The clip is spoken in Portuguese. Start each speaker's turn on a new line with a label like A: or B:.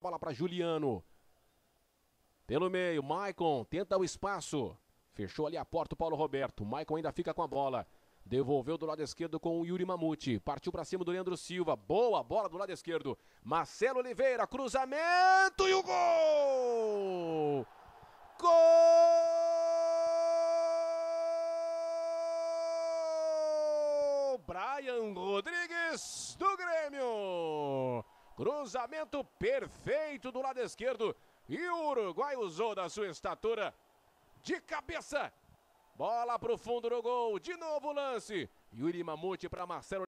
A: Bola para Juliano. Pelo meio, Maicon tenta o espaço. Fechou ali a porta o Paulo Roberto. Maicon ainda fica com a bola. Devolveu do lado esquerdo com o Yuri Mamute. Partiu para cima do Leandro Silva. Boa bola do lado esquerdo. Marcelo Oliveira, cruzamento e o gol! Gol! Brian Rodrigues! Cruzamento perfeito do lado esquerdo. E o Uruguai usou da sua estatura de cabeça. Bola para o fundo do gol. De novo o lance. Yuri Mamute para Marcelo.